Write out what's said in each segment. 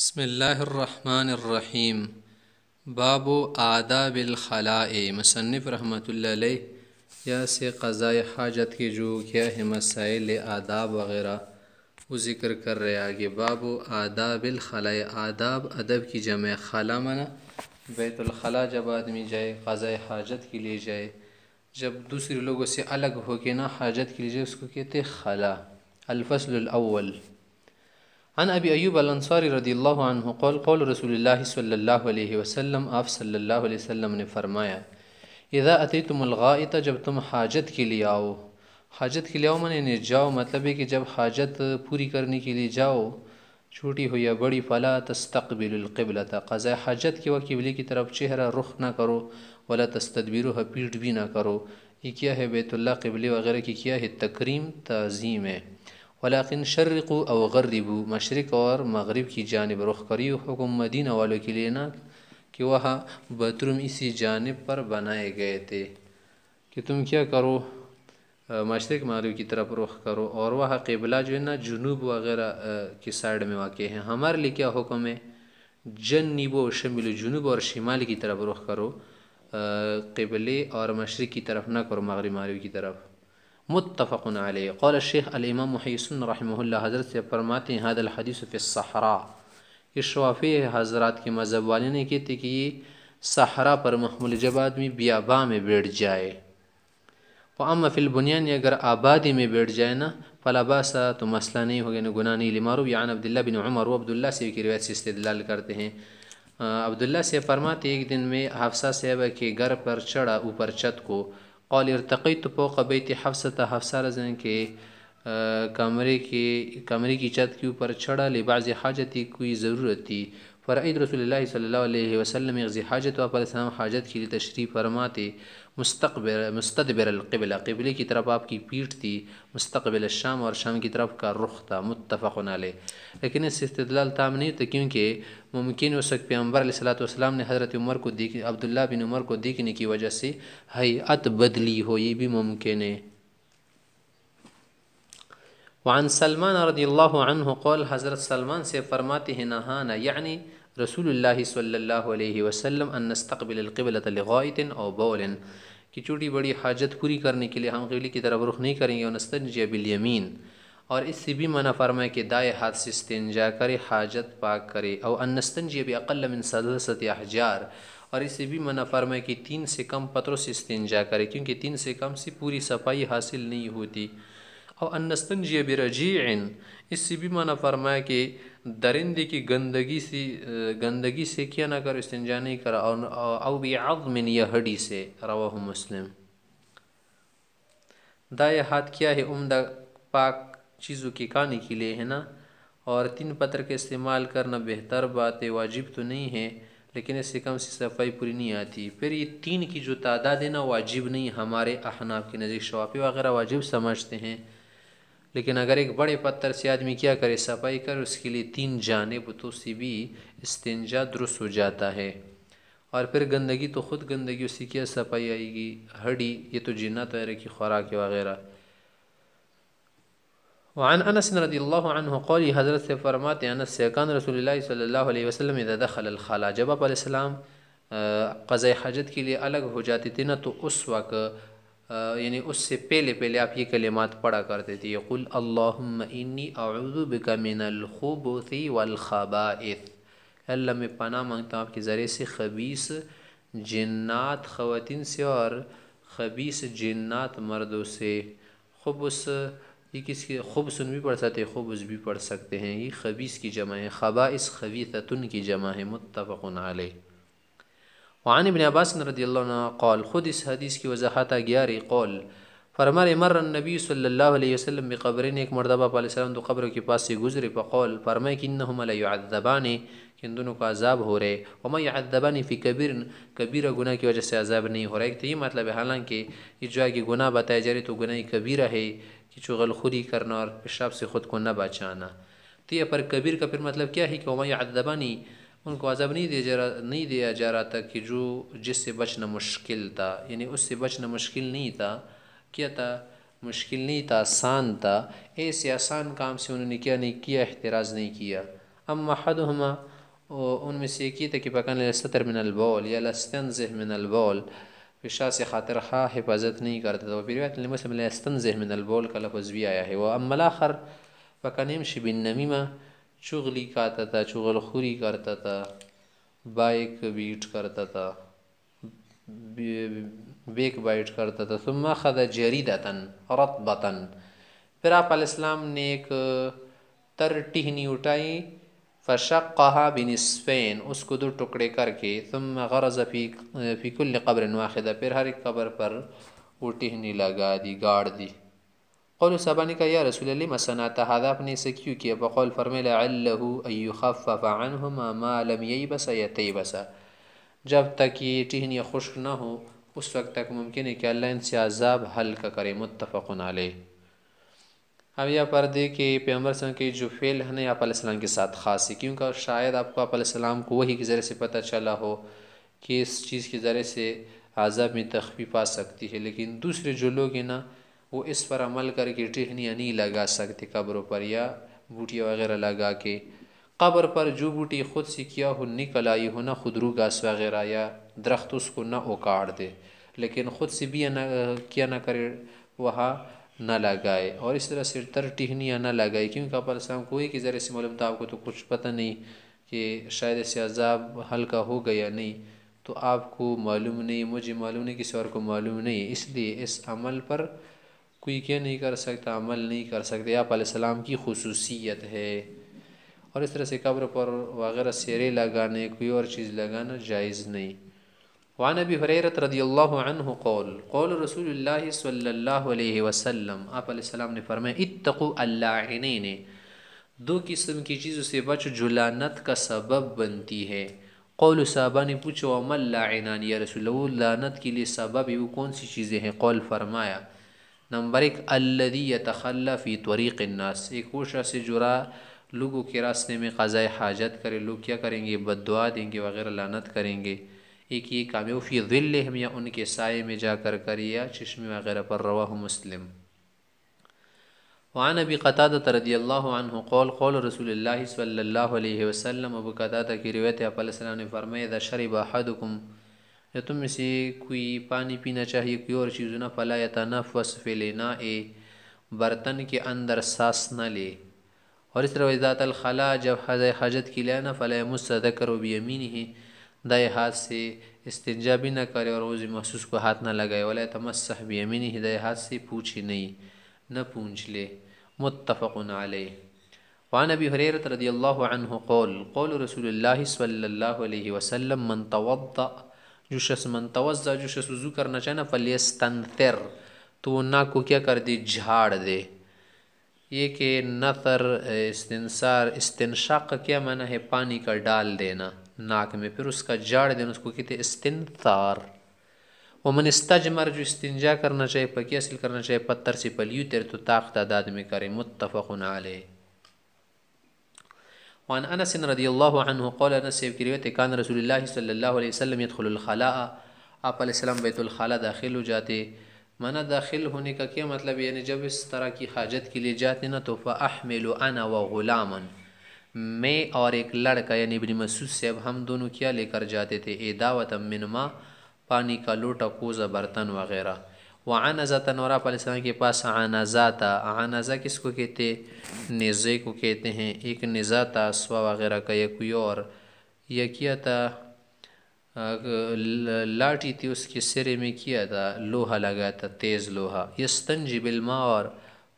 بسم اللہ الرحمن الرحیم باب و آداب الخلاء مصنف رحمۃ اللہ علیہ یا سے قضائے حاجت کے جو کیا ہے مسائل آداب وغیرہ وہ ذکر کر رہے آگے باب و آداب الخلاء آداب ادب کی جمع خلا منع بیت الخلاء جب آدمی جائے قضاء حاجت کے لیے جائے جب دوسرے لوگوں سے الگ ہو کے نہ حاجت کے لیے جائے اس کو کہتے خلا الفصل الاول عن ابی ایوب الانصاری رضی اللہ عنہ قول قول رسول اللہ صلی اللہ علیہ وسلم آپ صلی اللہ علیہ وسلم نے فرمایا اذا اتیتم الغائط جب تم حاجت کے لیے آؤ حاجت کے لیے اومن نے جاؤ مطلب ہے کہ جب حاجت پوری کرنے کے لیے جاؤ چھوٹی ہو یا بڑی فلا تستقبل القبلۃ قضاء حاجت کے وقت قبلے کی طرف چہرہ رخ نہ کرو ولا تستدبیر و پیٹ بھی نہ کرو یہ کیا ہے بیت اللہ قبلے وغیرہ کی کیا ہے تکریم تعظیم ہے ولاقن شرق و اوغر مشرق اور مغرب کی جانب رخ کری حکم مدینہ والوں کے لیے نہ کہ وہاں بتروم اسی جانب پر بنائے گئے تھے کہ تم کیا کرو مشرق مغرب کی طرف رخ کرو اور وہاں قبلہ جو ہے نا جنوب وغیرہ کی سائڈ میں واقع ہے ہمارے لیے کیا حکم ہے جنب و شمل جنوب اور شمال کی طرف رخ کرو قبلے اور مشرق کی طرف نہ کرو مغرب مغرب کی طرف متفقن علیہ قول شیخ الامام محیسن رحمہ اللہ حضرت سے فرماتے ہیں حد الحدیث الصحراء کہ شوافی حضرات کے مذہب والے نے کہتے کہ یہ صحرا پر محمول جب آدمی بیابا میں بیٹھ جائے وہ البنیان اگر آبادی میں بیٹھ جائے نا فلا باسا تو مسئلہ نہیں ہوگیا نا گنانی یعنی عبداللہ بن عمر و عبداللہ سے کی روایت سے استدلال کرتے ہیں عبداللہ سے فرماتے ایک دن میں حافظہ صاحب کے گھر پر چڑھا اوپر چت کو قال ارتقيت فوق بيت حفصه حفصه رزن کې کمرې کې کمرې کی چت کې ऊपर چڑھا لبعض حاجتي کوئی ضرورت تي پر رسول اللہ صلی اللہ علیہ وسلم اغزی حاجت و السلام حاجت کے لیے فرماتے مستقبل مستدبر القبل قبلے کی طرف آپ کی پیٹ تھی مستقبل الشام اور شام کی طرف کا رخ تھا متفق ہونا لے لیکن اس استدلال تام نہیں تھا کیونکہ ممکن ہو سکتی ہے علیہ صلاۃ نے حضرت عمر کو دیکھ عبداللہ بن عمر کو دیکھنے کی وجہ سے حیعت بدلی ہو یہ بھی ممکن ہے وعن سلمان رضی اللہ عنہ قول حضرت سلمان سے فرماتے ہیں نہانا یعنی رسول اللہ صلی اللہ علیہ وسلم ان نستقبل القبلۃ لغائط او بول کہ چھوٹی بڑی حاجت پوری کرنے کے لیے ہم قبلی کی طرف رخ نہیں کریں گے اور نستنج بالیمین اور اس سے بھی منع فرمائے کہ دائیں ہاتھ سے استنجا کرے حاجت پاک کرے او ان اور من جیب احجار اور اس بھی منع فرمائے کہ تین سے کم پتروں سے استنجا کرے کیونکہ تین سے کم سے پوری صفائی حاصل نہیں ہوتی اور انستنجی برجیعن اس سے اس معنی مانا فرمایا کہ درندے کی گندگی سی گندگی سے کیا نہ کرو استنجا نہیں کرا اور بی میں یا ہڈی سے رواہ مسلم دائیں ہاتھ کیا ہے عمدہ پاک چیزوں کی کانی کے لیے ہے نا اور تین پتر کے استعمال کرنا بہتر بات ہے واجب تو نہیں ہے لیکن اس سے کم سے صفائی پوری نہیں آتی پھر یہ تین کی جو تعداد ہے نا واجب نہیں ہمارے احناف کے نزدیک شوافی وغیرہ واجب سمجھتے ہیں لیکن اگر ایک بڑے پتھر سے آدمی کیا کرے صفائی کر اس کے لیے تین جانے بتو سی بھی استنجا درست ہو جاتا ہے اور پھر گندگی تو خود گندگی اسی کیا صفائی آئے گی ہڑی یہ تو جینا تیرے کی خوراک وغیرہ وعن انس رضی اللہ عنہ قولی حضرت سے فرماتے انس کان رسول اللہ صلی اللہ علیہ وسلم دخل الخلا جب آپ علیہ السلام قضاء حجت کے لیے الگ ہو جاتے تھے نا تو اس وقت یعنی اس سے پہلے پہلے آپ یہ کلمات پڑھا کرتے تھے یہ کُل اللّہمعینی اور اردوب کا مین الخوبی اللہ میں پناہ مانگتا ہوں آپ کے ذریعے سے خبیص جنات خواتین سے اور خبیص جنات مردوں سے خبص یہ کس کے خوب سُن بھی پڑھ سکتے خوب اس بھی پڑھ سکتے ہیں یہ خبیص کی جمع ہے خبا خبیثتن کی جمع ہے متفقن علیہ وعن ابن عباس رضی اللہ عنہ قال خود اس حدیث کی وضاحت گیاری قول فرمار مر النبی صلی اللہ علیہ وسلم بقبرین ایک مرتبہ علیہ السلام دو قبروں کے پاس سے گزرے بقول فرمائے کہ انہما لا یعذبان دونوں کو عذاب ہو رہے وما یعذبان فی کبیر کبیرہ گناہ کی وجہ سے عذاب نہیں ہو رہا ایک تو مطلب ہے حالانکہ یہ جو ہے کہ گناہ بتایا جا تو گناہ کبیرہ ہے کہ چغل خوری کرنا اور پیشاب سے خود کو نہ بچانا تو پر کبیر کا پھر مطلب کیا ہے کہ وما یعذبانی ان کو عذاب نہیں دیا جا رہا نہیں دیا جا رہا تھا کہ جو جس سے بچنا مشکل تھا یعنی اس سے بچنا مشکل نہیں تھا کیا تھا مشکل نہیں تھا آسان تھا ایسے آسان کام سے انہوں نے کیا نہیں کیا احتراز نہیں کیا ام محد ان میں سے یہ کیا تھا کہ پکا نلستا من البول یا یاستن من البول سے خاطر خواہ حفاظت نہیں کرتا تھا وہ پیروطلم سبلسطن من البول کا لفظ بھی آیا ہے وہ ام اللہ خر پک نیم चुगली खाता था चुगलखोरी करता था बाइक बीट करता था बेक बाइट करता था सुम्मा खदा जरीदतन रतबतन फिर आप इस्लाम ने एक तर टहनी उठाई फशक कहा बिन स्पेन उसको दो टुकड़े करके तुम गरज फी फीकुल्ल कब्र वाखदा फिर हर एक कब्र पर वो टहनी लगा दी गाड़ दी قول صبانی کا یا رسول علیہ مثنٰۃ اپنے اسے کیا بقول فرمل اللہ عنہما بسا یا ییبس بسا جب تک یہ یعن یا خشک نہ ہو اس وقت تک ممکن ہے کہ اللہ ان سے عذاب حل کا کرے متفقن علیہ اب یہ پردے کہ اللہ علیہ وسلم کے جو فیل ہیں نا آپ علیہ السلام کے ساتھ خاص ہے کیونکہ شاید آپ کو آپ علیہ السلام کو وہی کے ذریعے سے پتہ چلا ہو کہ اس چیز کے ذریعے سے عذاب میں تخفیف آ سکتی ہے لیکن دوسرے جو لوگ ہیں نا وہ اس پر عمل کر کے ٹہنیاں نہیں لگا سکتے قبروں پر یا بوٹیاں وغیرہ لگا کے قبر پر جو بوٹی خود سے کیا ہو نکل آئی ہو نہ خود روگاس گاس وغیرہ یا درخت اس کو نہ اکاڑ دے لیکن خود سے بھی نہ کیا نہ کرے وہاں نہ لگائے اور اس طرح سے تر ٹہنیاں نہ لگائے کیونکہ قبر صاحب کوئی کے ذریعے سے معلوم تھا آپ کو تو کچھ پتہ نہیں کہ شاید ایسے عذاب ہلکا ہو گیا نہیں تو آپ کو معلوم نہیں مجھے معلوم نہیں کسی اور کو معلوم نہیں اس لیے اس عمل پر کوئی کیا نہیں کر سکتا عمل نہیں کر سکتے آپ علیہ السلام کی خصوصیت ہے اور اس طرح سے قبر پر وغیرہ سیرے لگانے کوئی اور چیز لگانا جائز نہیں وعن ابی حریرت رضی اللہ عنہ قول قول رسول اللہ صلی اللہ علیہ وسلم آپ علیہ السلام نے فرمایا اتقو اللہ نے دو قسم کی چیزوں سے بچ جلانت کا سبب بنتی ہے قول صحابہ نے پوچھو عم لعنان یا رسول اللہ کے لیے سبب ہی وہ کون سی چیزیں ہیں قول فرمایا نمبر ایک الدی یا تخلافی طریق الناس ایک وہ شخص جرا لوگوں کے راستے میں قضائے حاجت کرے لوگ کیا کریں گے بد دعا دیں گے وغیرہ لانت کریں گے ایک یہ کامیوفی یا ان کے سائے میں جا کر کر یا چشمے وغیرہ پر روا مسلم مسلم ابی قطادہ رضی اللہ عنہ قول قول رسول اللہ صلی اللہ علیہ وسلم ابو قطادہ کی روایت علیہ السلام نے اذا شرب احدکم یا تم اسے کوئی پانی پینا چاہیے کوئی اور چیز نہ فلا یا تنفس سف نہ اے برتن کے اندر سانس نہ لے اور اس طرح ذات الخلا جب حض حاجت کی لیا نہ فلاح مستکر کرو بھی امین ہی دائے ہاتھ سے استنجا بھی نہ کرے اور روز محسوس کو ہاتھ نہ لگائے تمسح بھی امین ہی دائے ہاتھ سے پوچھے نہیں نہ پونچھ لے متفق علیہ وعن ابی حریرت رضی اللہ عنہ قول قول رسول اللہ صلی اللہ علیہ وسلم من توضأ جوشس من توزع جوشس وضو करना चाहे ना फलियस्तंतर तो वो ना को क्या कर दे झाड़ दे ये कि नतर इस्तनसार इस्तनशाक का क्या माना है पानी का डाल देना नाक में फिर उसका झाड़ देना उसको कहते इस्तनतार वमन इस्तजमर जो इस्तंजा करना चाहिए पकी हासिल करना चाहिए पत्थर से पलियो तेरे तो ताकत दाद में करे मुतफ़न आलह وعن انس انس رضی اللہ عنہ قول کی ریت کان رسول اللہ صلی اللہ علیہ وسلم الخلاء آپ علیہ السلام بیت الخلاء داخل ہو جاتے منع داخل ہونے کا کیا مطلب یعنی جب اس طرح کی حاجت کے لیے جاتے نا تو توفہن و غلامن میں اور ایک لڑکا یعنی ابن مسعود سے اب ہم دونوں کیا لے کر جاتے تھے اے دعوت امن ماں پانی کا لوٹا کوزہ برتن وغیرہ وہ آنازادہ نورا السلام کے پاس تھا آنازہ کس کو کہتے نزے کو کہتے ہیں ایک تھا سوا وغیرہ کا یا کوئی اور یا کیا تھا لاٹی تھی اس کے سرے میں کیا تھا لوہا لگا تھا تیز لوہا یستنجی ستنج اور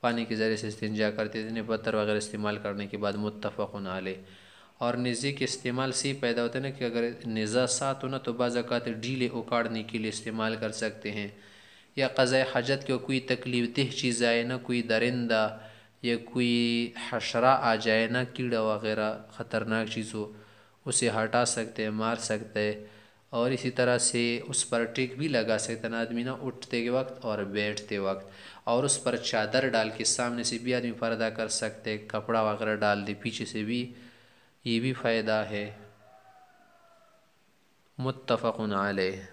پانی کے ذریعے سے استنجا کرتے تھے پتھر وغیرہ استعمال کرنے کے بعد متفق نہ لے اور نزے کے استعمال سے پیدا ہوتا ہے نا کہ اگر نزا ساتھ ہونا تو بعض اوقات ڈھیلے اکاڑنے کے لیے استعمال کر سکتے ہیں یا حاجت حجت کوئی تکلیف دہ چیز آئے نا کوئی درندہ یا کوئی حشرہ آ جائے نا کیڑا وغیرہ خطرناک چیزوں اسے ہٹا سکتے مار سکتے اور اسی طرح سے اس پر ٹک بھی لگا سکتے ہیں نا آدمی نا اٹھتے کے وقت اور بیٹھتے وقت اور اس پر چادر ڈال کے سامنے سے بھی آدمی پردہ کر سکتے کپڑا وغیرہ ڈال دے پیچھے سے بھی یہ بھی فائدہ ہے متفقن علیہ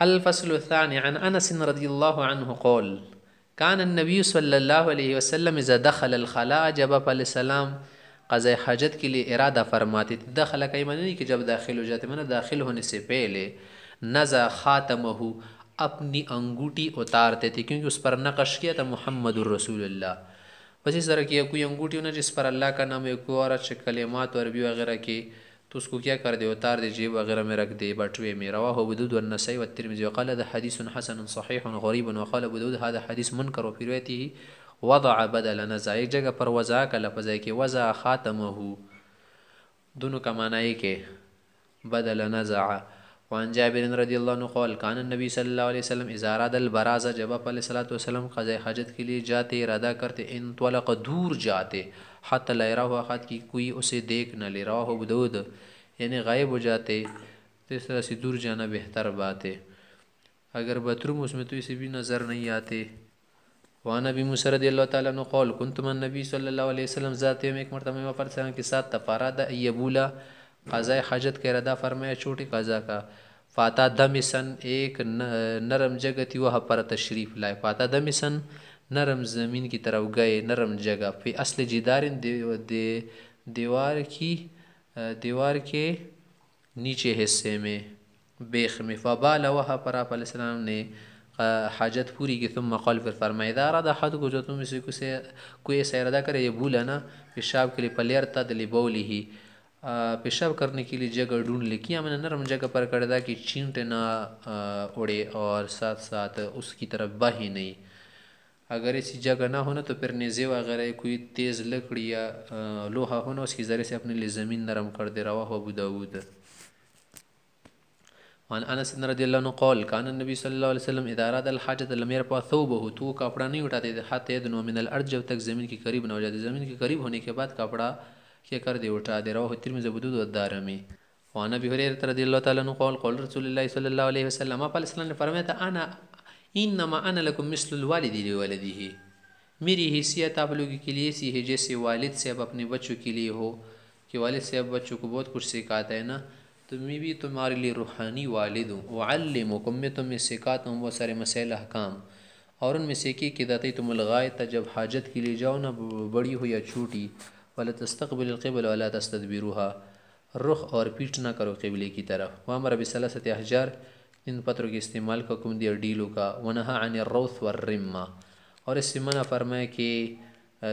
الفصل الثاني عن أنس رضي الله عنه قول كان النبي صلى الله عليه وسلم اذا دخل الخلاء جب آپ السلام قضاء حاجت کے لیے ارادہ فرماتے تھے دخل کا معنی نہیں جب داخل ہو جاتے معنی داخل ہونے سے پہلے نزا خاتمه اپنی انگوٹی اتارتے تھے کیونکہ اس پر نقش کیا تھا محمد الرسول اللہ بس اس طرح کیا کوئی انگوٹی ہونا جس پر اللہ کا نام ایک وارا اچھے کلمات اور بھی وغیرہ کی तो उसको क्या कर दे उतार दे जेब वगैरह में रख दे बटुए में रवा बदूद नसई व तिरमिजी वक़ाल हदीस हसन सहीह गरीब वक़ाल बदूद हद हदीस मन करो फिर वैती ही वज़ा बदल नज़ा एक जगह पर वज़ा का लफज है कि वज़ा ख़ातम हो दोनों का माना एक है बदल नज़ा وعن جابر رضی اللہ عنہ قال کان النبی صلی اللہ علیہ وسلم اذا اراد البرازہ جب آپ علیہ الصلوۃ والسلام قضاء حاجت کے لیے جاتے ارادہ کرتے ان طلق دور جاتے خات لہرا خط کی کوئی اسے دیکھ نہ لے رہا ہو بدود یعنی غائب ہو جاتے تو اس طرح سے دور جانا بہتر بات ہے اگر بتروم اس میں تو اسے بھی نظر نہیں آتے وہاں نبی مسرد اللہ تعالیٰ نے قول کن تمن نبی صلی اللہ علیہ وسلم ذاتی میں ایک مرتبہ وفر وفارم کے ساتھ تفاربولا قضاء حاجت کے ردا فرمایا چھوٹے قضا کا فاتح دم سن ایک نرم جگہ تھی پر تشریف لائے فاتح دم سن नरम ज़मीन की तरफ गए नरम जगह पे असल जिदार दीवार दे, दे, की दीवार के नीचे हिस्से में बेख में फ़बाल वह पर आप आपाम ने हाजत पूरी की तुम मकौल पर फरमाया अरादा हद को जो तुम इसे कुछ कोई ऐसा इरादा करे ये भूला ना पेशाब के लिए पलेर तद लिबोली ही पेशाब करने के लिए जगह ढूंढ ली किया मैंने नरम जगह पर कर दा कि चींट ना उड़े और साथ साथ उसकी तरफ बाही नहीं अगर ऐसी जगह ना हो ना तो फिर नेज़े वगैरह कोई तेज़ लकड़ी या लोहा हो ना उसके ज़रिए से अपने लिए ज़मीन नरम कर दे रहा हो अबू दाऊद وعن انس رضی اللہ عنہ قال كان النبي صلی اللہ علیہ وسلم اذا اراد الحاجه لم يرفع ثوبه تو کپڑا نہیں اٹھاتے تھے حتى يدنو من الارض جب تک زمین کے قریب نہ ہو جاتے زمین کے قریب ہونے کے بعد کپڑا کیا کر دے اٹھا دے رواه ترمذی ابو داؤد والدارمی وعن ابي هريره رضی اللہ تعالی عنہ قال قال رسول الله صلی اللہ علیہ وسلم قال اسلام نے فرمایا تھا انا ان نما این نماََ مسل الوالدِ والدہ میری حیثیت آپ لوگوں کے لیے ایسی ہے جیسے والد سے اب اپنے بچوں کے لیے ہو کہ والد سے اب بچوں کو بہت کچھ سکھاتا ہے نا تو میں بھی تمہارے لیے روحانی والد ہوں والم تو میں تمہیں سکھاتا ہوں بہت سارے مسائل احکام اور ان میں سے کہ داقی تم الغائے جب حاجت کے لیے جاؤ نہ بڑی ہو یا چھوٹی والد تستقبل القبل والد بھی رخ اور پیٹ نہ کرو قبلے کی طرف وامہ ربی صلاح سطح حجار इन पत्रों के इस्तेमाल का हुक्म दिया डीलों का वनहा अन रौथ व रिमा और इससे मना फरमाया कि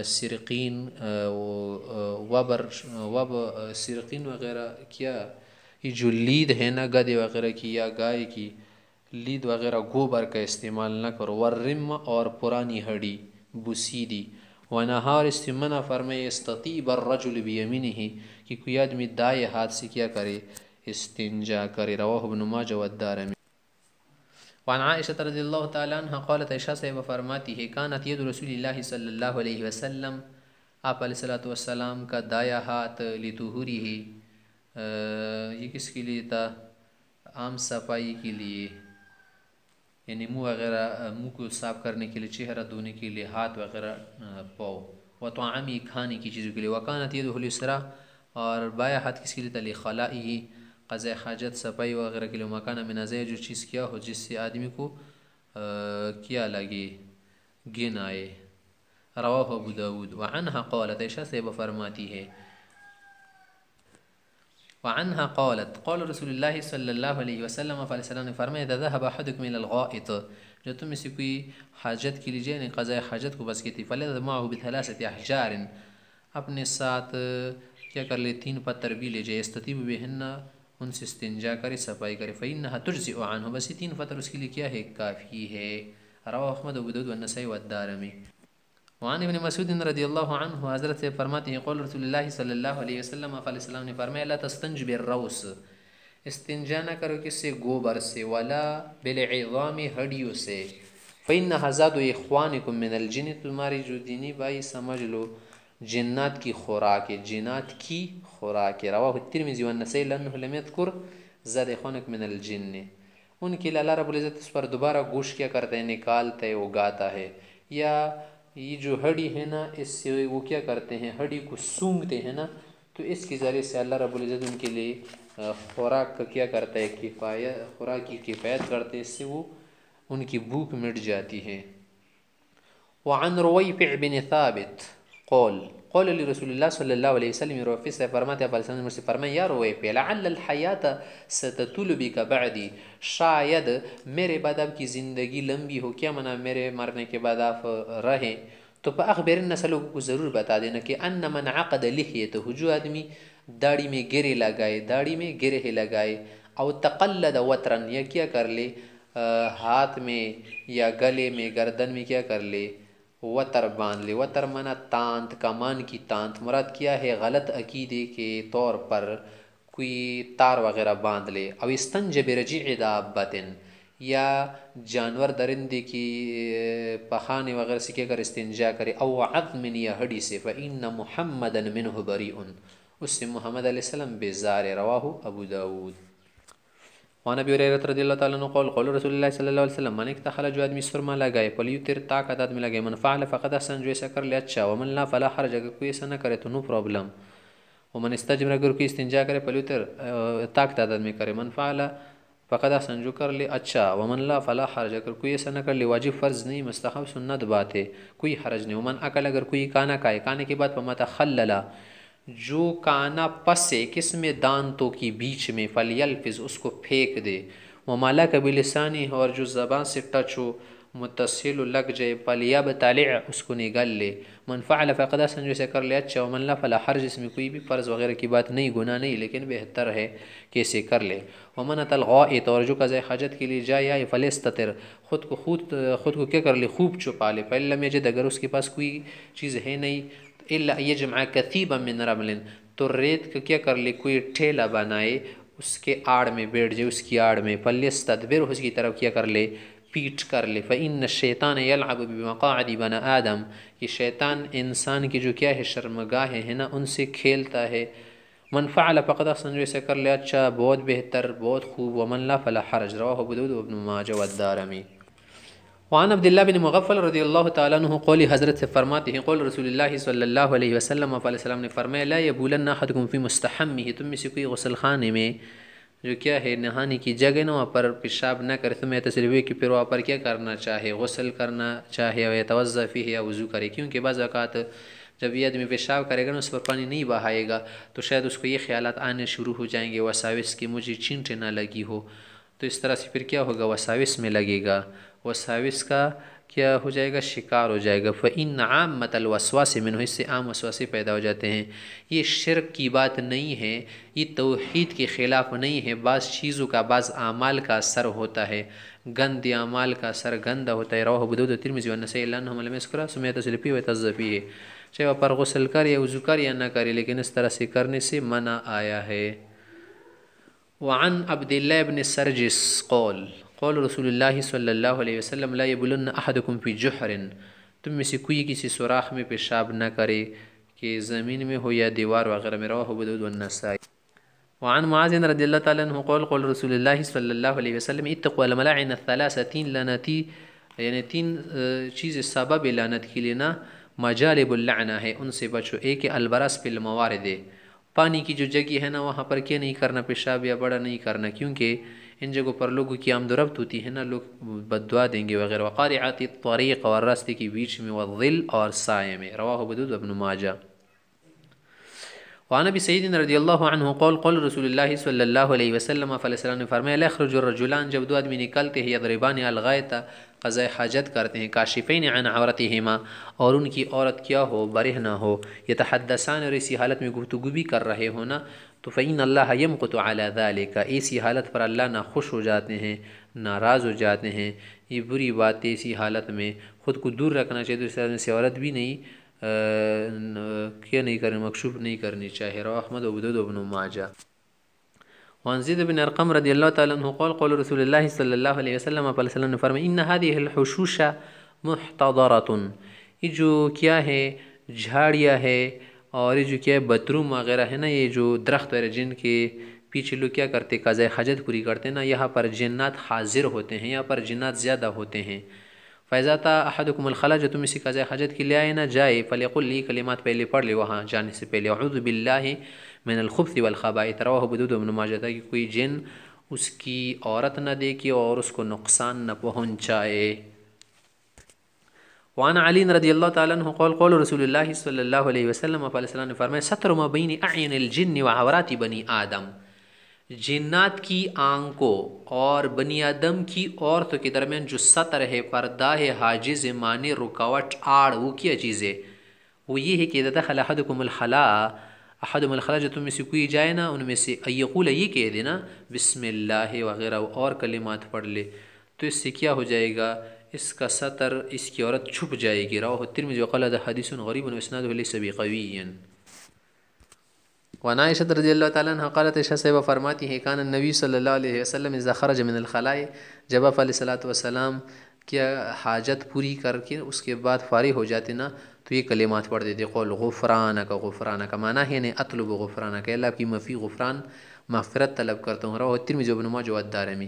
सिरकिन वबर वब सिरकिन वगैरह क्या ये जो लीद है ना गधे वगैरह की या गाय की लीद वगैरह गोबर का इस्तेमाल ना करो वर्रिम और पुरानी हड्डी बुसीदी व नहार इस्तेमना फरमाए इस्तती बर्रजुल बियमिन ही कि कोई आदमी दाएँ हाथ से क्या करे इस्तिंजा करे रवा हबनुमा जवदार में وعن عائشة رضی اللہ تعالیٰ عقالت عشاء سے و فرماتی ہے کانت ید رسول اللہ صلی اللہ علیہ وسلم آپ علیہ صلاۃ وسلم کا دایا ہاتھ لیتہی ہے یہ کس کے لیے تھا عام صفائی کے لیے یعنی منہ وغیرہ منہ کو صاف کرنے کے لیے چہرہ دھونے کے لیے ہاتھ وغیرہ پاؤ و تو عامی کھانے کی چیزوں کے لیے وکانت و کانتید اور بایا ہاتھ کس کے لیے تعلی قضای हाजत सफाई वगैरह के लिए मकाना मिनाजय जो चीज़ किया हो जिससे आदमी को आ, किया लगे गिन आए रवा अबू दाऊद वनहा कौलत ऐशा सेब फरमाती है वनहा कौलत कौल रसूल सल्ला वसलम ने फरमाया दादा हबा हदमिलग़ात जो तुम इसी कोई हाजत के लिए यानी क़ज़ा हाजत को बस की थी फल माहबिलसत हजारन अपने साथ क्या कर ले तीन पत्थर भी ले जाए इस्ततीब बेहन्ना उनसे इस्तंजा करे सफाई करे फ़ैन हतुरज़ी आन हो बस ये तीन फतर उसके लिए क्या है काफ़ी है रवा अहमद अबूद नसई वदार में वान इबन मसूद रदी अल्लाह عنه हज़रत फरमाते हैं कौल रसूलुल्लाह सल्लल्लाहु अलैहि वसल्लम सल्लाम ने फरमाया ला तस्तंज बिरौस इस्तंजा न करो किससे गोबर से वला बिलआम हड्डियों से फ़ैन हज़ाद इखवानकुम मिनल जिन तुम्हारी जो दीनी भाई समझ लो جنات کی خوراک جنات کی خوراک رواہ حتر میں لانه لم یذکر زد خونک من الجن ان کے لیے اللہ رب العزت اس پر دوبارہ گوش کیا کرتا ہے نکالتا ہے اگاتا ہے یا یہ جو ہڈی ہے نا اس سے وہ کیا کرتے ہیں ہڈی کو سونگتے ہیں نا تو اس کے ذریعے سے اللہ رب العزت ان کے لیے خوراک کا کیا کرتا ہے کفایت خوراک کی کفایت کرتے ہیں اس سے وہ ان کی بھوک مٹ جاتی ہے وعن رویفع بن ثابت قول قول رسول الله صلی الله علیه وسلم رو فیس فرماتے اپ السلام مرسی فرمائے یار وہ لعل الحیات ستطول بک بعدی شاید میرے بعد آپ کی زندگی لمبی ہو کیا منا میرے مرنے کے بعد آپ رہیں تو پا اخبرن نسل لوگوں کو ضرور بتا دینا کہ ان من عقد لحیته جو آدمی داڑھی میں گرے لگائے داڑھی میں گرے لگائے او تقلد وترن یا کیا کر لے ہاتھ میں یا گلے میں گردن میں کیا کر لے वतर बांध ले वतर मना तांत कमान की तांत मुराद किया है गलत अकीदे के तौर पर कोई तार वगैरह बांध ले अब स्तन जबरजी दाबतिन या जानवर درندے کی پخانے وغیرہ سے کیا کر استنجا کرے او عظم یا ہڈی سے فإن محمدن منه بریئن اس سے محمد علیہ السلام بیزار رواہ ابو داود وعن ابي هريره رضي الله تعالى عنه قال قال رسول الله صلى الله عليه وسلم من اكتحل جو आदमी सुरमा लगाए पलियुतिर ताक आदत में लगाए मन فعل فقد احسن जो ऐसा कर ले अच्छा वमन ला फला हर जगह कोई ऐसा ना करे तो नो प्रॉब्लम वमन इस्तजमर अगर कोई इस्तिंजा करे पलियुतिर ताक आदत में करे मन فعل فقد احسن जो कर ले अच्छा वमन ला फला हर जगह कोई ऐसा ना कर ले वाजिब फर्ज नहीं मुस्तहब सुन्नत बात है कोई हरज नहीं वमन अकल अगर कोई काना काए काने के बाद पमा तखल्ला جو کانا پسے کس میں دانتوں کی بیچ میں فلی الفظ اس کو پھینک دے کبھی مالا ہو اور جو زبان سے ٹچ ہو متصل لگ جائے فلیب طلے اس کو نگل لے منفا فقدہ سنجو سے کر لے اچھا ومن لا فلا حرج اس میں کوئی بھی فرض وغیرہ کی بات نہیں گناہ نہیں لیکن بہتر ہے کہ اسے کر لے ومن تلغوا اور جو ز حاجت کے لیے جائے یا فلستر خود کو خود خود کو کیا کر لے خوب چپا لے فل میں اگر اس کے پاس کوئی چیز ہے نہیں اللہ یہ جمع کتیبہ من نرملن تو ریت کو کیا کر لے کوئی ٹھیلا بنائے اس کے آڑ میں بیٹھ جائے اس کی آڑ میں پلیس تدبر اس کی طرف کیا کر لے پیٹ کر لے فعین شیطان بنا آدم یہ شیطان انسان کی جو کیا ہے شرمگاہیں ہیں نا ان سے کھیلتا ہے من فعل فقد احسن جو اسے کر لے اچھا بہت بہتر بہت خوب ومن لا فلا حرج رواہ بدود ابن ماجہ والدارمی وعن عبد بن مغفل رضی اللہ تعالیٰ قول حضرت سے فرماتے ہیں قول رسول اللہ صلی اللہ علیہ وسلم وسلم نے لا یبولن احدکم فی مستحم ہی تم میں سے کوئی غسل خانے میں جو کیا ہے نہانے کی جگہ نہ وہاں پر پیشاب نہ کرے تمہیں تجریب کہ پھر وہاں پر کیا کرنا چاہے غسل کرنا چاہے یا فی ہے یا وضو کرے کیونکہ بعض اوقات جب یہ آدمی پیشاب کرے گا نا اس پر پانی نہیں بہائے گا تو شاید اس کو یہ خیالات آنے شروع ہو جائیں گے وساوس کی مجھے چینٹیں نہ لگی ہو تو اس طرح سے پھر کیا ہوگا وساوس میں لگے گا و ساوس کا کیا ہو جائے گا شکار ہو جائے گا انعام متل وسواسے میں نو اس سے عام وسواسے پیدا ہو جاتے ہیں یہ شرک کی بات نہیں ہے یہ توحید کے خلاف نہیں ہے بعض چیزوں کا بعض اعمال کا اثر ہوتا ہے گند اعمال کا سر گندہ ہوتا ہے روح بدود اللہ سمیت تصلفی و تذفی ہے چاہے وہ پر غسل کر یا وضو کر یا نہ کرے لیکن اس طرح سے کرنے سے منع آیا ہے ابن سرجس قول قول رسول اللہ صلی اللہ علیہ وسلم لا اللہ احدکم فی جوہرن تم میں سے کوئی کسی سوراخ میں پیشاب نہ کرے کہ زمین میں ہو یا دیوار وغیرہ میں رواہ بدود والنسائی وعن معاذ رضی اللہ تعالیٰ عنہ قول قول رسول اللہ صلی اللہ علیہ وسلم اتقوا الملعن سے تین لنعتی یعنی تین چیز سبب لََنت کی لینا مجالب اللعنہ ہے ان سے بچو ایک البرس پہ الموارد پانی کی جو جگہ ہے نا وہاں پر کیا نہیں کرنا پیشاب یا بڑا نہیں کرنا کیونکہ इन जगहों पर लोगों की आमदरफ्त होती है ना लोग बदवा देंगे वगैरह वक़ारियाती तरीक़ और रास्ते के बीच में विल और साय में रवा बदूद अबन माजा वानब सईदिन रजी अल्लाह कौल कौल रसूल सल्ला वसलम फ़लम ने फरमाया खरज रजुलान जब दो आदमी निकलते हैं यदरबान अलगायता क़ज़ हाजत करते हैं काशिफ़ैन अन औरत हेमा और उनकी औरत क्या हो बरह ना हो यह तहदसान और इसी हालत में गुफ्तु भी कर रहे हो ना تو فعین اللہ کو تو اعلیٰ کا ایسی حالت پر اللہ نہ خوش ہو جاتے ہیں ناراض ہو جاتے ہیں یہ بری بات اسی حالت میں خود کو دور رکھنا چاہیے دوسرے آدمی سے عورت بھی نہیں کیا نہیں کرنی مقشوب نہیں کرنی چاہیے رو احمد ابن جا وانزيد بن ارقم تعالى عنه قال قول رسول اللہ صلی اللہ علیہ وسلم وسلم ان هذه راتن یہ جو کیا ہے جھاڑیاں ہے اور یہ جو کیا ہے بتروم وغیرہ ہے نا یہ جو درخت وغیرہ جن کے پیچھے لوگ کیا کرتے قضاء حاجت پوری کرتے ہیں نا یہاں پر جنات حاضر ہوتے ہیں یہاں پر جنات زیادہ ہوتے ہیں فیضات احدکم الخلا جو تم اسی قضاء حاجت کے لیے آئے نہ جائے فلق کلمات پہلے پڑھ لے وہاں جانے سے پہلے وحد باللہ من الخبث الخوب صی بدود ابن ماجہ کہ کوئی جن اس کی عورت نہ دیکے اور اس کو نقصان نہ پہنچائے وعن علی رضی اللہ تعالیٰ عنہ قول قول رسول اللہ صلی اللہ علیہ وسلم نے ما بین اعین الجن و عورات بنی آدم جنات کی آنکھوں اور بنی آدم کی عورتوں کے درمیان جو سطر ہے پردہ ہے حاجز معنی رکاوٹ آڑ وہ کیا چیز ہے وہ یہ ہے کہ دخل احدکم الخلا ملخلاء احد ملخلاء جو تم میں سے کوئی جائے نا ان میں سے ایقول یہ کہہ دینا بسم اللہ وغیرہ اور کلمات پڑھ لے تو اس سے کیا ہو جائے گا اس کا سطر اس کی عورت چھپ جائے گی راہ وقال هذا حدیث الغریب السلاد علیہ قوین قانا شدر رضی اللہ تعالی عنہ قالت عائشہ و فرماتی ہیں کان النبی صلی اللہ علیہ وسلم اذا خرج من الخلاء جب آپ علیہ الصلوۃ والسلام کیا حاجت پوری کر کے اس کے بعد فارغ ہو جاتے نا تو یہ کلمات پڑھ دیتے قول غفرانہ کا غفرانہ کا معنی ہے نئے یعنی اطلب و کا یعنی اللہ کی مفی غفران مغفرت طلب کرتا ہوں راوہ ترمذی ابن ماجہ نما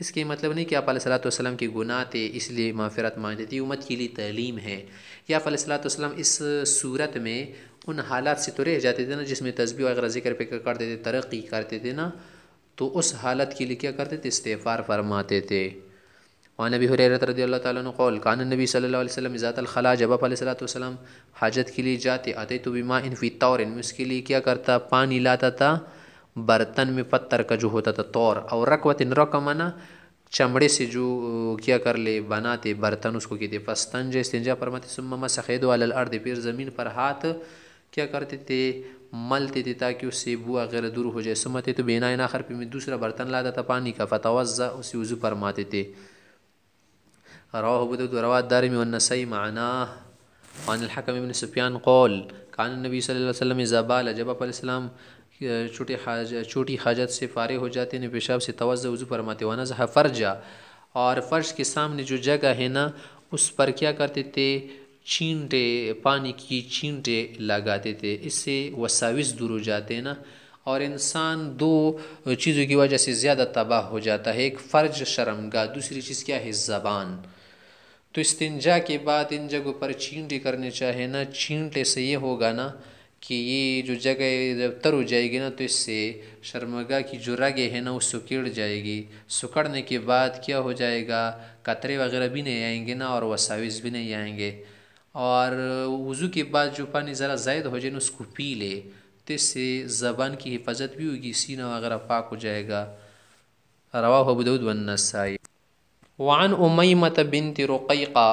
اس کے مطلب نہیں کہ آپ علیہ صلاۃ وسلم کی تھے اس لیے معافرت مانگتے تھے امت کے لیے تعلیم ہے یا آپ علیہ السلام وسلم اس صورت میں ان حالات سے تو رہ جاتے تھے نا جس میں تصویر وغیرہ ذکر پہ کرتے تھے ترقی کرتے تھے نا تو اس حالت کے لیے کیا کرتے تھے استعفار فرماتے تھے نبی حریرت رضی اللہ تعالیٰ عنہ قول کان نبی صلی اللہ علیہ وسلم ذات الخلا جب آپ علیہ صلاۃ السلّم حاجت کے لیے جاتے آتے تو با انفی طور ان میں اس کے لیے کیا کرتا پانی لاتا تھا बर्तन में पत्थर का जो होता था तौर और रकवतिन रक मना चमड़े से जो क्या कर ले बनाते बर्तन उसको कहते फस्तंज इस्तंजा फरमाते सुम्मा सफ़ेद वाल अर्द फिर ज़मीन पर हाथ क्या करते थे मलते थे ताकि उससे बू वगैरह दूर हो जाए सुमते तो बेना आखिर पे में दूसरा बर्तन लाता था पानी का फतवज़ा उसे वज़ू फरमाते थे रवाबद रवा दारम वनसई माना वान हकम सुफियान कौल कान नबी सल्लल्लाहु अलैहि वसल्लम ज़बाल जब چھوٹے حاجت چھوٹی حاجت سے فارغ ہو جاتے ہیں پیشاب سے توجہ وضو فرماتے ہیں زہاں فرجا اور فرش کے سامنے جو جگہ ہے نا اس پر کیا کرتے تھے چینٹے پانی کی چینٹے لگاتے تھے اس سے وساوس دور ہو جاتے ہیں نا اور انسان دو چیزوں کی وجہ سے زیادہ تباہ ہو جاتا ہے ایک فرج شرم گاہ دوسری چیز کیا ہے زبان تو استنجا کے بعد ان جگہوں پر چینٹے کرنے چاہے نا چینٹے سے یہ ہوگا نا کہ یہ جو جگہ جب تر ہو جائے گی نا تو اس سے شرمگاہ کی جو رگیں ہیں نا وہ سکڑ جائے گی سکڑنے کے بعد کیا ہو جائے گا قطرے وغیرہ بھی نہیں آئیں گے نا اور وساویز بھی نہیں آئیں گے اور وضو کے بعد جو پانی ذرا زائد ہو جائے نا اس کو پی لے تو اس سے زبان کی حفاظت بھی ہوگی سینہ وغیرہ پاک ہو جائے گا روا ابو دن والنسائی وعن امیمت بنت رقیقہ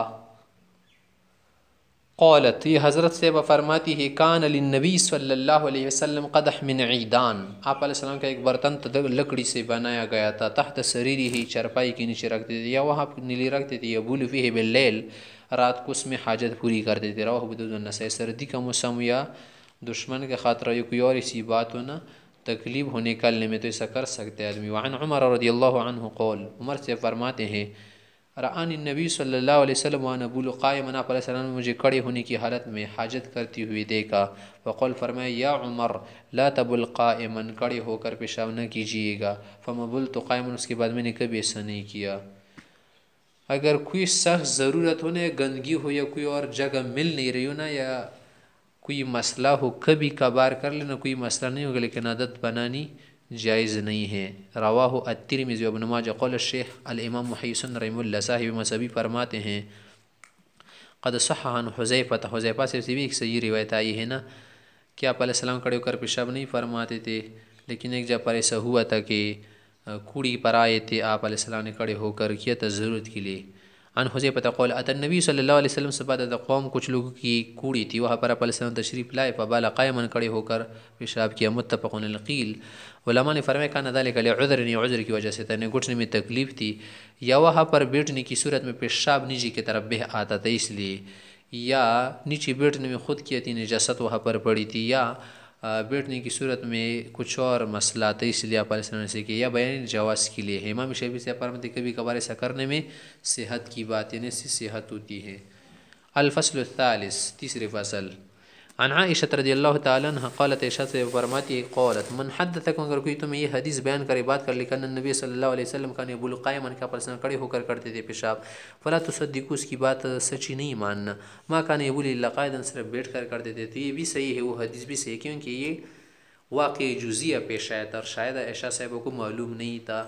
قولت یہ حضرت سے فرماتی ہے کان علی نبی صلی اللہ علیہ وسلم قدح من عیدان آپ علیہ السلام کا ایک برتن لکڑی سے بنایا گیا تھا تحت سریری ہی چرپائی کے نیچے رکھ دیتے یا وہاں نیلی رکھ دیتے یا بول ہے بلیل رات کو اس میں حاجت پوری کر دیتے بدون اللہ سردی کا موسم یا دشمن کے خاطرہ یا کوئی اور اسی بات ہونا تکلیف ہونے کے میں تو ایسا کر سکتے آدمی وعن عمر رضی اللہ عنہ قول عمر سے فرماتے ہیں رعان رنبی صلی اللہ علیہ وسلم و البو القائمنہ وسلم نے مجھے کڑے ہونے کی حالت میں حاجت کرتی ہوئی دیکھا بقول فرمایا عمر لا تبل القاعمن کڑے ہو کر پیشاب نہ کیجیے گا فم تو التوقائمن اس کے بعد میں نے کبھی ایسا نہیں کیا اگر کوئی سخت ضرورت ہو نہ گندگی ہو یا کوئی اور جگہ مل نہیں رہی ہو نا یا کوئی مسئلہ ہو کبھی کبھار کر لینا کوئی مسئلہ نہیں ہوگا لیکن عادت بنانی جائز نہیں ہے الترمذی ابن ماجہ قول شیخ الامام محیسن رحم اللہ صاحب مذہبی فرماتے ہیں قد عن حذیفہ حذیفہ سے بھی ایک صحیح روایت آئی ہے نا کہ آپ علیہ السلام کڑے ہو کر پیشاب نہیں فرماتے تھے لیکن ایک جب پر ایسا ہوا تھا کہ کوڑی پر آئے تھے آپ علیہ السلام نے کڑے ہو کر کیا تھا ضرورت کے لیے ان حذیفه تقول ات النبي صلی الله علیه وسلم سبات د قوم कुछ लोगों की कूड़ी थी वहां पर अपलसन तशरीफ लाए फबाल قائما खड़े होकर पेशाब किया متفقن القیل علما ने फरमाया काना ذلك لعذر ने عذر की वजह से तने घुटने में तकलीफ थी या वहां पर बैठने की सूरत में पेशाब निजी की तरफ बह आता था इसलिए या नीचे बैठने में खुद की थी नजासत वहाँ पर पड़ी थी या بیٹھنے کی صورت میں کچھ اور مسئلہ تو اس لیے السلام نے سے یا بیان جواز کے لیے امام شبی سے کبھی کبھار ایسا کرنے میں صحت کی بات یعنی صحت ہوتی ہے الفصل الثالث تیسری تیسرے فصل عن عائشہ رضی اللہ تعالیٰ عنہ قالت عائشہ سے فرماتی ایک قولت منحد تک اگر کوئی تمہیں یہ حدیث بیان کرے بات کر نبی صلی اللہ علیہ وسلم کا نبول قائمن کا پسند کڑے ہو کر کرتے تھے پیشاب فلا و صدیقو اس کی بات سچی نہیں ماننا ماں کا نبول اللہ قائدن صرف بیٹھ کر کرتے تھے تو یہ بھی صحیح ہے وہ حدیث بھی صحیح ہے کیونکہ یہ واقعی جزیہ پیش آیا تھا اور شاید عائشہ صاحبہ کو معلوم نہیں تھا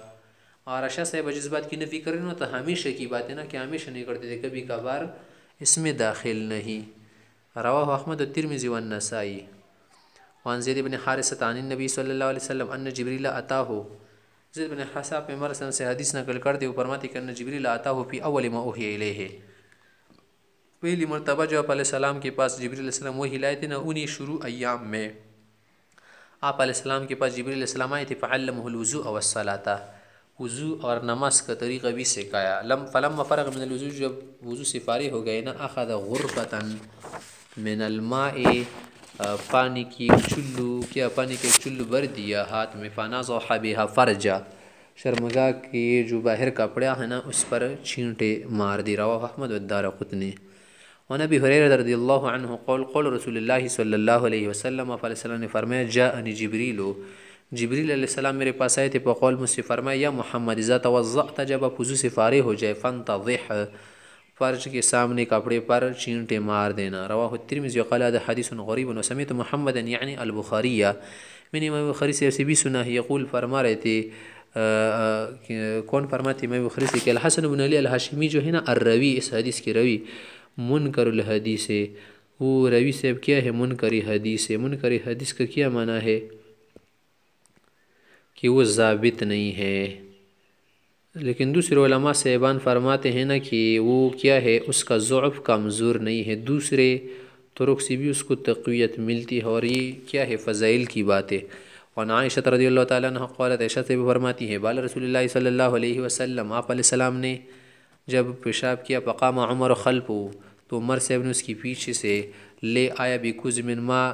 اور عائشہ صاحبہ جس بات کی نفی کرے نا تو ہمیشہ کی بات ہے نا کہ ہمیشہ نہیں کرتے تھے کبھی کبھار اس میں داخل نہیں رواه احمد الترمذي والنسائي وان زید بن حارثه عن النبي صلى الله عليه وسلم ان جبريل اتاه زید بن حارثه په مرسن سے حدیث نقل کړ دی فرماتی کنه جبريل اتاه په اول ما اوه الیه پہلی مرتبہ جو آپ علیہ السلام کے پاس جبریل علیہ السلام وہی لائے تھے نا انہی شروع ایام میں آپ علیہ السلام کے پاس جبریل علیہ السلام آئے تھے فعلمہ الوضو او الصلاۃ وضو اور نماز کا طریقہ بھی سکھایا لم فلم فرغ من الوضو جب وضو سے فارغ ہو گئے نا اخذ غربتاً من الماء پانی کی چلو کیا پانی کے چلو بر دیا ہاتھ میں فانا ذابحہ بیہا فرجا شرمزا کے جو باہر کپڑا ہے نا اس پر چھینٹے مار دی احمد ودار رقطن و نبی حریر رضی اللہ عنہ قول قول رسول اللہ صلی اللہ علیہ وسلم نے فرمایا جا ع جبریلو جبریل علیہ السلام میرے پاس آئے تھے مجھ سے فرمایا یا محمد وََ ضخت جب سے فارغ ہو جائے فن ط فرش کے سامنے کپڑے پر چینٹے مار دینا رواطرم ضوق حدیث الغرب السمیت محمد یعنی البخاری میں نے امام بخاری سے ایسے بھی سنا ہے یقول فرما رہے تھے کون فرماتے امام بخاری سے کہ الحسن بن علی الحاشمی جو ہے نا الروی اس حدیث کی روی منکر الحدیث وہ روی صاحب کیا ہے من حدیث منقر حدیث کا کیا معنی ہے کہ وہ ضابط نہیں ہے لیکن دوسرے علماء صاحبان فرماتے ہیں نا کہ وہ کیا ہے اس کا ضعف کمزور نہیں ہے دوسرے طرق سے بھی اس کو تقویت ملتی ہے اور یہ کیا ہے فضائل کی بات ہے اور عائشہ رضی اللہ تعالیٰ عنہ عائشہ سے بھی فرماتی ہے بال رسول اللہ صلی اللہ علیہ وسلم آپ علیہ السلام نے جب پیشاب کیا پقام عمر خلپ ہو تو عمر صاحب نے اس کی پیچھے سے لے آیا بھی ما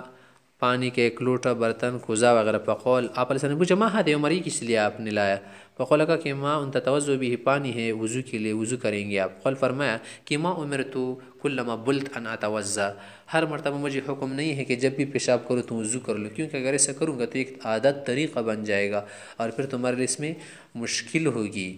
پانی کے ایک لوٹا برتن کوزا وغیرہ پقول آپ علیہ السلام نے پوچھا ماں دے عمر یہ کس لیے آپ نے لایا وہ قولا کہ ماں ان تا بھی پانی ہے وضو کے لیے وضو کریں گے آپ قول فرمایا کہ ماں عمر تو کُلما بلت ان توجہ ہر مرتبہ مجھے حکم نہیں ہے کہ جب بھی پیشاب کرو تو وضو کر لو کیونکہ اگر ایسا کروں گا تو ایک عادت طریقہ بن جائے گا اور پھر تمہارے اس میں مشکل ہوگی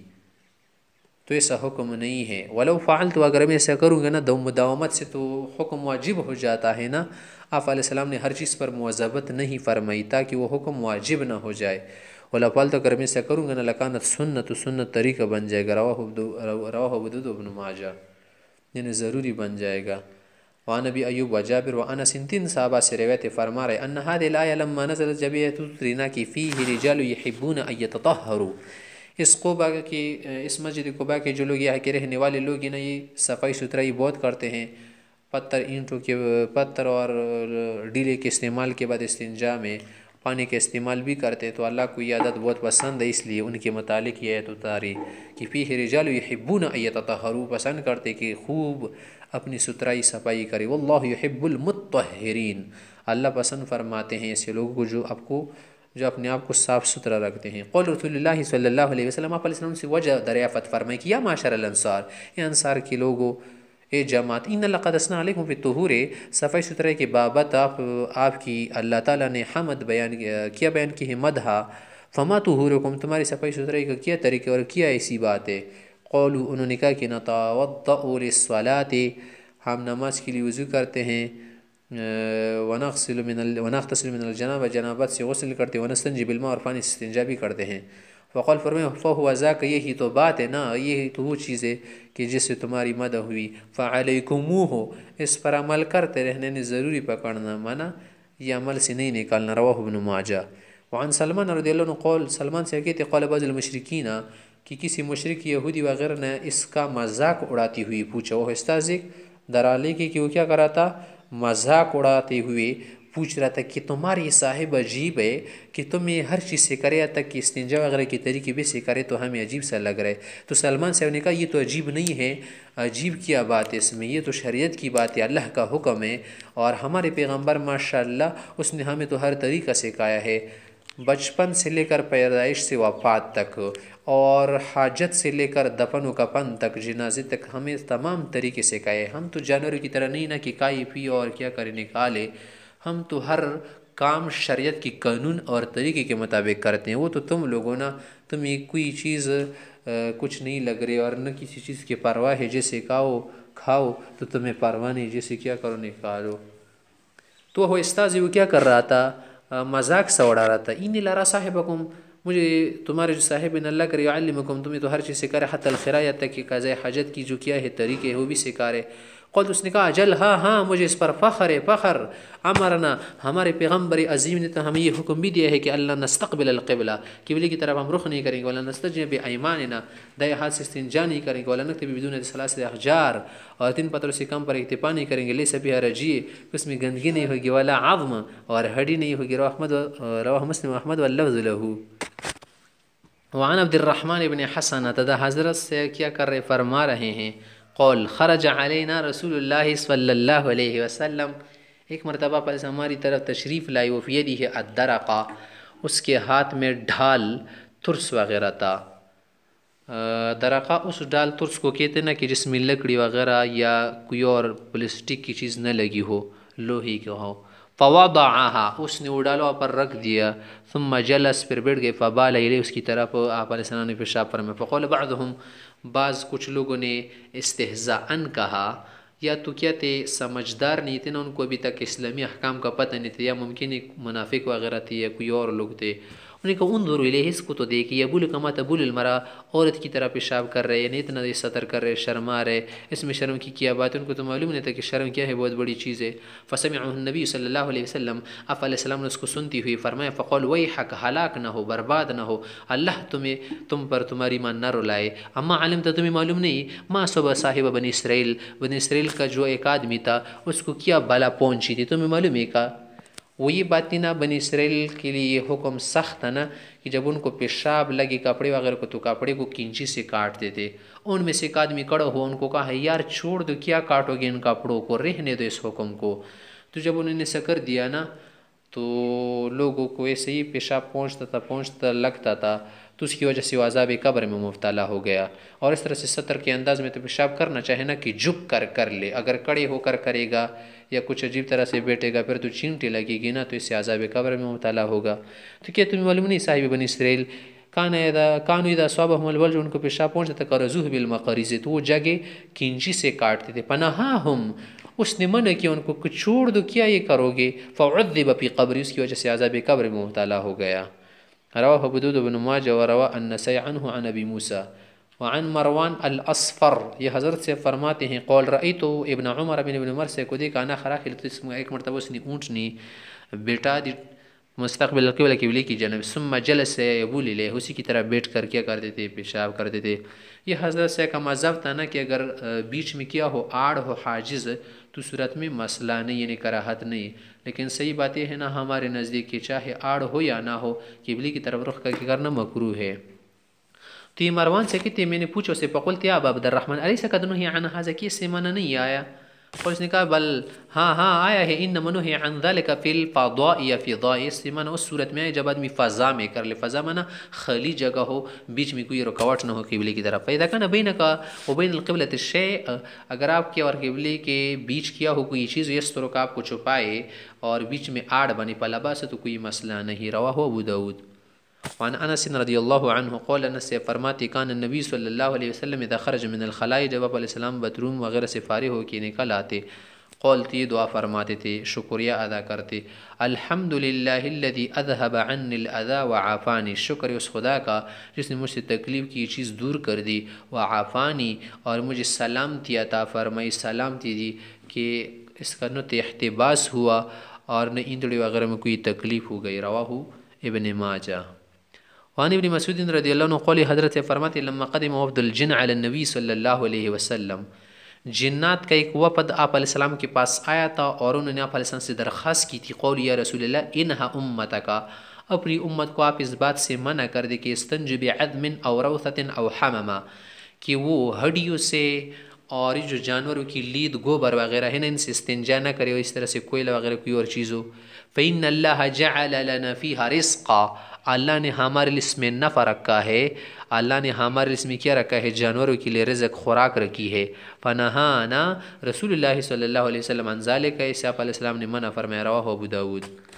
تو ایسا حکم نہیں ہے ولو فعل تو اگر میں ایسا کروں گا نا دو مداومت سے تو حکم واجب ہو جاتا ہے نا آپ علیہ السلام نے ہر چیز پر مذبت نہیں فرمائی تاکہ وہ حکم واجب نہ ہو جائے اولا تو کر میں سے کروں گا نہ لکانت سنت سنت طریقہ بن جائے گا رو بدود ابن ماجہ یعنی ضروری بن جائے گا نبی ان تین صحابہ سے روایت فرما رہے ان ان لما کی رجال اس کی اس مسجد کوبہ کے جو لوگ یہاں کے رہنے والے لوگ ہیں یہ صفائی ستھرائی بہت کرتے ہیں پتھر اینٹوں کے پتھر اور ڈیلے کے استعمال کے بعد استنجا میں پانی کا استعمال بھی کرتے ہیں تو اللہ کو یہ عادت بہت پسند ہے اس لیے ان کے متعلق یہ عیت اتاری کہ رجال یحبون ایت نیّۃو پسند کرتے کہ خوب اپنی ستھرائی صفائی کرے اللہ یحب المتطہرین اللہ پسند فرماتے ہیں ایسے لوگوں کو جو آپ کو جو اپنے آپ کو صاف ستھرا رکھتے ہیں قول رسول اللہ صلی اللہ علیہ وسلم آپ علیہ وسلم سے وجہ دریافت فرمائے کہ یا معاشر الانصار یہ انصار کے لوگوں اے جماعت ان اللہ علیہ علیکم فی طہور صفحہ ستھرائی کے بابت آپ آپ کی اللہ تعالیٰ نے حمد بیان کیا بیان کی ہے مدحا فما طہورکم تمہاری صفحہ سترے کا کیا طریقہ اور کیا ایسی بات ہے قولو انہوں نے کہا کہ نتع اور ہم نماز کے لیے وضو کرتے ہیں من الجناب جنابت سے غسل کرتے ونستنجی بالماء اور پانی استنجا بھی کرتے ہیں بقول فرم فہو ذاک یہی تو بات ہے نا یہی تو وہ چیز ہے کہ جس سے تمہاری مدہ ہوئی فعال ہو اس پر عمل کرتے رہنے نے ضروری پکڑنا مانا یہ عمل سے نہیں نکالنا رواہ ابن ماجہ وعن سلمان رضی اللہ عنہ قول سلمان سے کہتے قول بعض المشرکین کہ کسی مشرق یہودی وغیرہ نے اس کا مذاق اڑاتی ہوئی پوچھا وہ استاذ درا کی کہ وہ کیا کراتا مذاق اڑاتے ہوئے پوچھ رہا تھا کہ تمہارے صاحب عجیب ہے کہ تم یہ ہر چیز سے کرے تک کہ اس وغیرہ کے طریقے بھی سے کرے تو ہمیں عجیب سا لگ رہا ہے تو سلمان صاحب نے کہا یہ تو عجیب نہیں ہے عجیب کیا بات ہے اس میں یہ تو شریعت کی بات ہے اللہ کا حکم ہے اور ہمارے پیغمبر ماشاء اللہ اس نے ہمیں تو ہر طریقہ سے کہایا ہے بچپن سے لے کر پیدائش سے وفات تک اور حاجت سے لے کر دفن و کپن تک جنازے تک ہمیں تمام طریقے سے کہے ہم تو جانوروں کی طرح نہیں نہ کہ کائی پی اور کیا کرے نکالے ہم تو ہر کام شریعت کی قانون اور طریقے کے مطابق کرتے ہیں وہ تو تم لوگوں نا تم یہ کوئی چیز کچھ نہیں لگ رہے اور نہ کسی چیز کی پرواہ ہے جیسے کھاؤ کھاؤ تو تمہیں پرواہ نہیں جیسے کیا کرو نہیں لو تو وہ استاذی وہ کیا کر رہا تھا مذاق سا اڑا رہا تھا این لارا صاحب حکم مجھے تمہارے جو صاحب اللہ کرے علمکم تمہیں تو ہر چیز سکھا رہے حت کہ تحقیق حجت کی جو کیا ہے طریقے وہ بھی سکھا رہے قلت اس نے کہا جل ہاں ہاں مجھے اس پر فخر ہے فخر امرنا ہمارے پیغمبر عظیم نے تو ہمیں یہ حکم بھی دیا ہے کہ اللہ نستقبل القبلہ قبل کی طرف ہم رخ نہیں کریں گے اللہ نسط جب بے ہاتھ سے استنجا نہیں کریں گے اللہ بدون صلاح سے اخجار اور تین پتوں سے کم پر اکتفا نہیں کریں گے لے سبھی جی اس میں گندگی نہیں ہوگی والا عظم اور ہڈی نہیں ہوگی رو احمد رو مسلم و محمد اللہ وعن عبد الرحمن ابن حسن تدا حضرت سے کیا کر رہے فرما رہے ہیں قول خرج علینا رسول اللہ صلی اللہ علیہ وسلم ایک مرتبہ پر ہماری طرف تشریف لائی وفیہ دی ہے ادرقا اس کے ہاتھ میں ڈھال ترس وغیرہ تھا درقہ اس ڈال ترس کو کہتے نا کہ جس میں لکڑی وغیرہ یا کوئی اور پلسٹک کی چیز نہ لگی ہو لوہی کے ہو فوا آہا اس نے وہ ڈالو پر رکھ دیا ثم جلس پر بیٹھ گئے فبال لگے اس کی طرف آپ علیہ السلام پیشا پر میں فقول بعضهم ہوں بعض کچھ لوگوں نے استحضاً کہا یا تو کیا تھے سمجھدار نہیں تھے نا ان کو ابھی تک اسلامی حکام کا پتہ نہیں تھے یا ممکن منافق وغیرہ تھے یا کوئی اور لوگ تھے نے کہا ان دور اس کو تو دیکھی ابو بل تبول المرا عورت کی طرح پیشاب کر رہے ہیں نیتنا سطر کر رہے شرما رہے اس میں شرم کی کیا بات ان کو تو معلوم نہیں تھا کہ شرم کیا ہے بہت بڑی چیز ہے فسم النبی نبی صلی اللہ علیہ وسلم آپ علیہ السلام نے اس کو سنتی ہوئی فرمایا فقول وہی حق ہلاک نہ ہو برباد نہ ہو اللہ تمہیں تم پر تمہاری ماں نہ رلائے اما عالم تو تمہیں معلوم نہیں ماں صبح صاحبہ بنی بن اسرائیل بن اسرائیل کا جو ایک آدمی تھا اس کو کیا بلا پہنچی تھی تمہیں معلوم ہے کہا وہ یہ بات نہ بنی اسرائیل کے لیے یہ حکم سخت تھا نا کہ جب ان کو پیشاب لگے کپڑے وغیرہ کو تو کپڑے کو کنچی سے کاٹ دیتے ان میں سے ایک آدمی کڑا ہوا ان کو کہا ہے یار چھوڑ دو کیا کاٹو گے ان کپڑوں کو رہنے دو اس حکم کو تو جب انہوں نے ایسا کر دیا نا تو لوگوں کو ایسے ہی پیشاب پہنچتا تھا پہنچتا لگتا تھا تو اس کی وجہ سے وہ عذاب قبر میں مبتلا ہو گیا اور اس طرح سے سطر کے انداز میں تو پیشاب کرنا چاہے نا کہ جھک کر کر لے اگر کڑے ہو کر کرے گا या कुछ अजीब तरह से बैठेगा फिर तो चीमटी लगेगी ना तो इससे आजाब कब्र में मुबतला होगा तो क्या तुम्हें मालूम नहीं साहिब बन इसराइल कानदा कानदा स्वाब हमलवल जो उनको पेशा पहुँचता था करजूह बिलमकरीजे तो वो जगह किंची से काटते थे पनाहा हम उसने मना किया उनको कि छोड़ दो क्या ये करोगे फ़ौद बपी कब्री उसकी वजह से आज़ाब कब्र में मुबतला हो गया रवा हबूद बन माज और रवा अनसैन अनबी मूसा وعن مروان الاسفر یہ حضرت سے فرماتے ہیں قول رئی تو ابن عمر ابن ابن عمر سے کو دیکھ آنا خراخل میں ایک مرتبہ اس نے بیٹا دی مستقبل قبلی کی جنب سم جل سے ابو لے اسی کی طرح بیٹھ کر کیا کر دیتے پیشاب کر دیتے یہ حضرت سے کا مذہب تھا نا کہ اگر بیچ میں کیا ہو آڑ ہو حاجز تو صورت میں مسئلہ نہیں یعنی کراہت نہیں لیکن صحیح بات یہ ہے نا ہمارے نزدیک کہ چاہے آڑ ہو یا نہ ہو قبلی کی طرف رخ کر کے کرنا مکرو ہے Teğmervan ise ki temini puç usse fekult ya Aba Abdurrahman aleyse kad nuhi an haza ki इससे मना नहीं आया और उसने कहा बल हाँ हाँ आया है इन मनुह अन का फिल फ़ादा या फ़िदा इससे माना उस सूरत में जब आदमी फ़ज़ा में कर ले फ़ज़ा माना खली जगह हो बीच में कोई रुकावट ना हो किबले की तरफ पैदा का नबी न का वबिन कबलत शे अगर आपके और किबले के बीच किया हो कोई चीज़ यस तो आपको छुपाए और बीच में आड़ बने पलाबा से तो कोई मसला नहीं रवा हो अबू दाऊद وعن انس رضي الله عنه قال انس فرماتي كان النبي صلى الله عليه وسلم اذا خرج من الخلاء جب علیہ السلام بدروم وغير سفاري هو كي کے نکل آتے قولتی دعا فرماتي تي شكريا ادا کرتے الحمد لله الذي اذهب عن الاذى وعافاني شكري اس خدا کا جس نے مجھ سے تکلیف کی چیز دور کر دی وعافاني اور مجھے تي عطا فرمائی تي دي کہ اس کا نت احتباس ہوا اور نئندڑی وغیرہ میں کوئی تکلیف ہو گئی رواہو ابن ماجہ وعن ابن مسعود رضي الله عنه قال حضرت فرماتے لما قدم وفد الجن على النبي صلی اللہ علیہ وسلم جنات کا ایک وفد آپ علیہ السلام کے پاس آیا تھا اور انہوں نے آپ علیہ السلام سے درخواست کی تھی قول یا رسول اللہ انہا امتا کا اپنی امت کو آپ اس بات سے منع کر دے کہ استنجب عدم او روثت او حمما کہ وہ ہڈیوں سے اور یہ جو جانوروں کی لید گوبر وغیرہ ہے نا ان سے استنجا نہ کرے اور اس طرح سے کوئلہ وغیرہ کوئی اور چیز ہو فعین اللہ جہ نفی حرس قا اللہ نے ہمارے اس میں نفع رکھا ہے اللہ نے ہمارے اس میں کیا رکھا ہے جانوروں کے لیے رزق خوراک رکھی ہے فنہانہ رسول اللہ صلی اللہ علیہ وسلم کا صف علیہ السلام نے منع فرمایا فرم